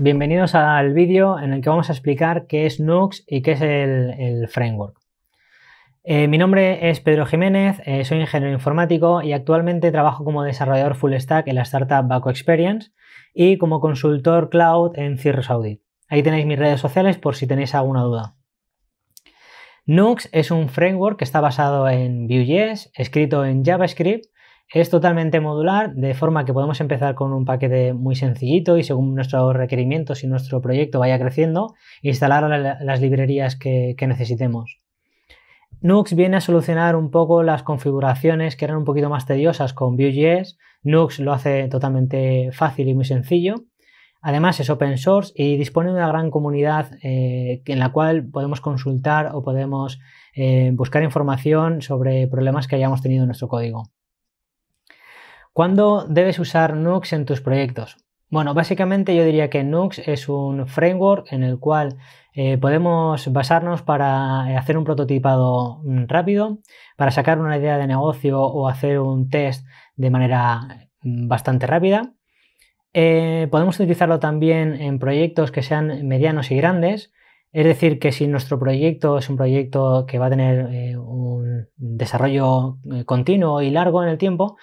Bienvenidos al vídeo en el que vamos a explicar qué es Nux y qué es el, framework. Eh, mi nombre es Pedro Jiménez, eh, soy ingeniero informático y actualmente trabajo como desarrollador full stack en la startup Baco Experience y como consultor cloud en Cirrus Audit. Ahí tenéis mis redes sociales por si tenéis alguna duda. Nux es un framework que está basado en Vue.js, escrito en JavaScript es totalmente modular, de forma que podemos empezar con un paquete muy sencillito y según nuestros requerimientos y nuestro proyecto vaya creciendo, instalar las librerías que, necesitemos. Nux viene a solucionar un poco las configuraciones que eran un poquito más tediosas con Vue.js. Nux lo hace totalmente fácil y muy sencillo. Además es open source y dispone de una gran comunidad eh, en la cual podemos consultar o podemos eh, buscar información sobre problemas que hayamos tenido en nuestro código. ¿Cuándo debes usar Nux en tus proyectos? Bueno, básicamente yo diría que Nux es un framework en el cual eh, podemos basarnos para eh, hacer un prototipado mm, rápido, para sacar una idea de negocio o hacer un test de manera mm, bastante rápida. Eh, podemos utilizarlo también en proyectos que sean medianos y grandes, es decir, que si nuestro proyecto es un proyecto que va a tener un desarrollo continuo y largo en el tiempo,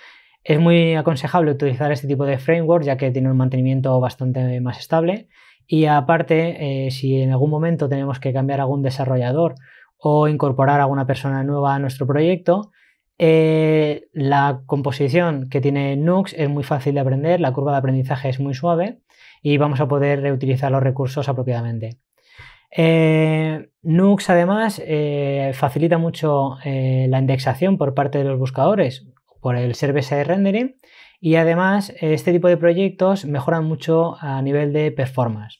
es muy aconsejable utilizar este tipo de framework ya que tiene un mantenimiento bastante más estable y aparte eh, si en algún momento tenemos que cambiar algún desarrollador o incorporar a persona nueva a nuestro proyecto, eh, la composición que tiene Nux es muy fácil de aprender, la curva de aprendizaje es muy suave y vamos a poder reutilizar los recursos apropiadamente. Eh, Nux además facilita mucho la indexación por parte de los buscadores por el Service Rendering y además este tipo de proyectos mejoran mucho a nivel de performance.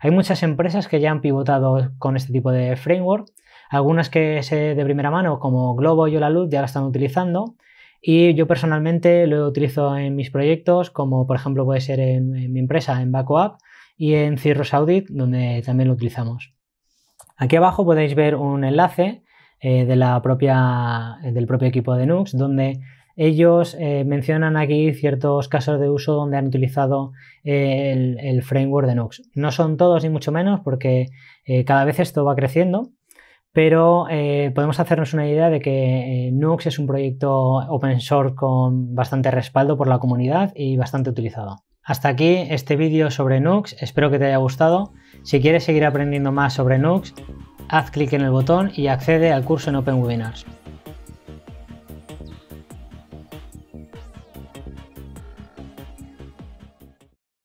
Hay muchas empresas que ya han pivotado con este tipo de framework, algunas que sé de primera mano como Globo y Luz ya la están utilizando y yo personalmente lo utilizo en mis proyectos como por ejemplo puede ser en, mi empresa en Backup y en Cirrus Audit donde también lo utilizamos. Aquí abajo podéis ver un enlace eh, de la propia, del propio equipo de Nux donde ellos eh, mencionan aquí ciertos casos de uso donde han utilizado eh, el, framework de Nux. No son todos ni mucho menos porque eh, cada vez esto va creciendo, pero podemos hacernos una idea de que Nux es un proyecto open source con bastante respaldo por la comunidad y bastante utilizado. Hasta aquí este vídeo sobre Nux, espero que te haya gustado. Si quieres seguir aprendiendo más sobre Nux, haz clic en el botón y accede al curso en Open Webinars.